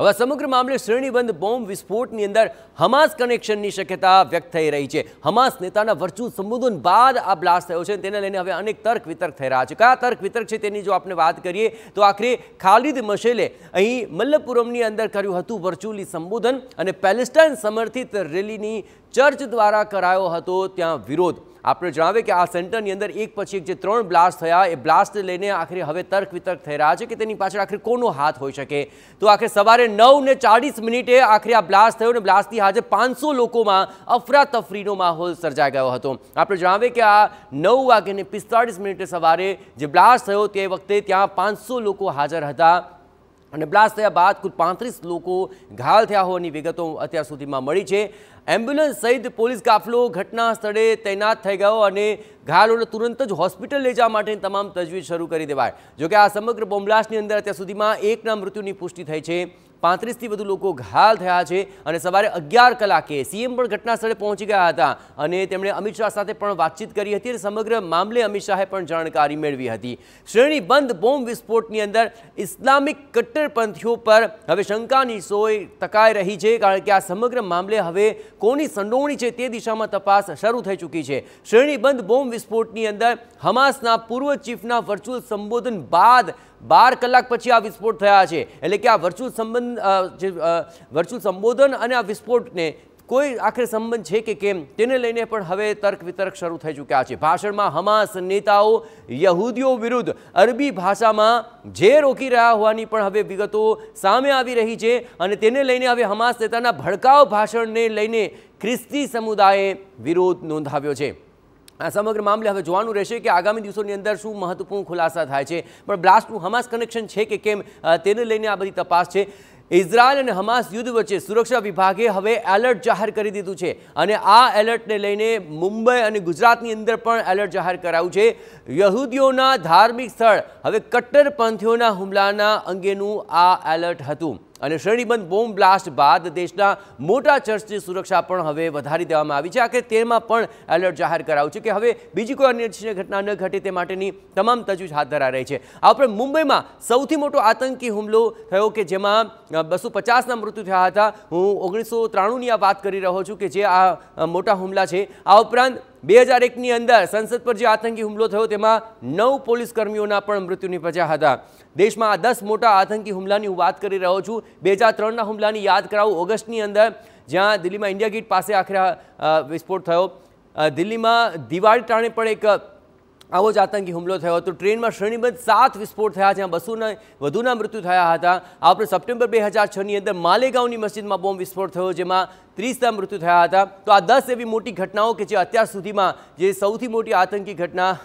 હવે સમગ્ર મામલે શ્રેણીબંધ બોમ્બ વિસ્ફોટની અંદર હમાસ કનેક્શનની શક્યતા વ્યક્ત થઈ રહી છે હમાસ નેતાના વર્ચ્યુઅલ સંબોધન બાદ આ બ્લાસ્ટ થયો છે તેને લઈને હવે અનેક તર્ક વિતર્ક થઈ રહ્યા છે કયા તર્ક વિતર્ક છે તેની જો આપણે વાત કરીએ તો આખરે ખાલિદ મશેલે અહીં મલ્લપુરમની અંદર કર્યું હતું વર્ચ્યુઅલી સંબોધન અને પેલેસ્ટાઇન સમર્થિત રેલીની ચર્ચ દ્વારા કરાયો હતો ત્યાં વિરોધ આપણે જણાવે કે આ સેન્ટરની અંદર એક પછી એક જે ત્રણ બ્લાસ્ટ થયા એ બ્લાસ્ટ લઈને આખરે હવે તર્ક વિતર્ક થઈ રહ્યા છે કે તેની પાછળ આખરે કોનો હાથ હોઈ શકે તો આખરે સવારે નવ ને ચાળીસ મિનિટે આખરે આ બ્લાસ્ટ થયો અને બ્લાસ્ટથી હાજર પાંચસો લોકોમાં અફરાતફરીનો માહોલ સર્જાઈ ગયો હતો આપણે જણાવે કે આ નવ વાગ્યાને પિસ્તાળીસ મિનિટે સવારે જે બ્લાસ્ટ થયો તે વખતે ત્યાં પાંચસો લોકો હાજર હતા અને બ્લાસ્ટ થયા બાદ કુલ પાંત્રીસ લોકો ઘાયલ થયા હોવાની વિગતો અત્યાર સુધીમાં મળી છે એમ્બ્યુલન્સ સહિત પોલીસ કાફલો ઘટના સ્થળે તૈનાત થઈ ગયો અને ઘાયલોને તુરંત જ હોસ્પિટલ લઈ જવા માટેની તમામ તજવીજ શરૂ કરી દેવાય જોકે આ સમગ્ર બોમ્બલાસ્ટની અંદર અત્યાર સુધીમાં એકના મૃત્યુની પુષ્ટિ થઈ છે પાંત્રીસથી વધુ લોકો ઘાયલ થયા છે અને સવારે અગિયાર કલાકે સીએમ પણ ઘટના સ્થળે પહોંચી ગયા હતા અને તેમણે અમિત શાહ સાથે પણ વાતચીત કરી હતી અને સમગ્ર મામલે અમિત શાહે પણ જાણકારી મેળવી હતી શ્રેણીબંધ બોમ્બ વિસ્ફોટની અંદર ઇસ્લામિક કટ્ટરપંથીઓ પર હવે શંકાની સોય તકાઈ રહી છે કારણ કે આ સમગ્ર મામલે હવે કોની સંડોવણી છે તે દિશામાં તપાસ શરૂ થઈ ચૂકી છે શ્રેણીબંધ બોમ્બ વિસ્ફોટની અંદર હમાસના પૂર્વ ચીફના વર્ચ્યુઅલ સંબોધન બાદ બાર કલાક પછી આ વિસ્ફોટ થયા છે એટલે કે આ વર્ચ્યુઅલ સંબંધ જે વર્ચ્યુઅલ સંબોધન અને આ વિસ્ફોટને કોઈ આખરે સંબંધ છે કે કેમ તેને લઈને પણ હવે તર્ક વિતર્ક શરૂ થઈ ચૂક્યા છે ભાષણમાં હમાસ નેતાઓ યહૂદીઓ વિરુદ્ધ અરબી ભાષામાં જે રોકી રહ્યા હોવાની પણ હવે વિગતો સામે આવી રહી છે અને તેને લઈને હવે હમાસ નેતાના ભડકાવ ભાષણને લઈને ખ્રિસ્તી સમુદાયે વિરોધ નોંધાવ્યો છે આ સમગ્ર મામલે હવે જોવાનું રહેશે કે આગામી દિવસોની અંદર શું મહત્વપૂર્ણ ખુલાસા થાય છે પણ બ્લાસ્ટનું હમાસ કનેક્શન છે કે કેમ તેને લઈને આ બધી તપાસ છે ઇઝરાયલ અને હમાસ યુદ્ધ વચ્ચે સુરક્ષા વિભાગે હવે એલર્ટ જાહેર કરી દીધું છે અને આ એલર્ટને લઈને મુંબઈ અને ગુજરાતની અંદર પણ એલર્ટ જાહેર કરાયું છે યહૂદીઓના ધાર્મિક સ્થળ હવે કટ્ટરપંથીઓના હુમલાના અંગેનું આ એલર્ટ હતું અને શ્રેણીબંધ બોમ્બ બ્લાસ્ટ બાદ દેશના મોટા ચર્ચની સુરક્ષા પણ હવે વધારી દેવામાં આવી છે આખરે તેમાં પણ એલર્ટ જાહેર કરાવ્યું છે કે હવે બીજી કોઈ અનિચ્છનીય ઘટના ન ઘટે તે માટેની તમામ તજવીજ હાથ ધરા રહી છે આ ઉપરાંત મુંબઈમાં સૌથી મોટો આતંકી હુમલો થયો કે જેમાં બસો પચાસના મૃત્યુ થયા હતા હું ઓગણીસો ત્રાણુંની આ વાત કરી રહ્યો છું કે જે આ મોટા હુમલા છે આ ઉપરાંત બે હજાર એકની અંદર સંસદ પર જે આતંકી હુમલો થયો તેમાં નવ પોલીસ કર્મીઓના પણ મૃત્યુ નિપજ્યા હતા દેશમાં આ દસ મોટા આતંકી હુમલાની હું વાત કરી રહ્યો છું બે હજાર ત્રણના હુમલાની યાદ કરાવું ઓગસ્ટની અંદર જ્યાં દિલ્હીમાં ઇન્ડિયા ગેટ પાસે આખરે વિસ્ફોટ થયો દિલ્હીમાં દિવાળી ટાણે પણ એક આવો જ આતંકી હુમલો થયો હતો ટ્રેનમાં શ્રેણીબદ્ધ સાત વિસ્ફોટ થયા જ્યાં બસોના વધુના મૃત્યુ થયા હતા આપણે સપ્ટેમ્બર બે હજાર છની અંદર માલેગાંવની મસ્જિદમાં બોમ્બ વિસ્ફોટ થયો જેમાં ત્રીસના મૃત્યુ થયા હતા તો આ દસ એવી મોટી ઘટનાઓ કે જે અત્યાર સુધીમાં જે સૌથી મોટી આતંકી ઘટના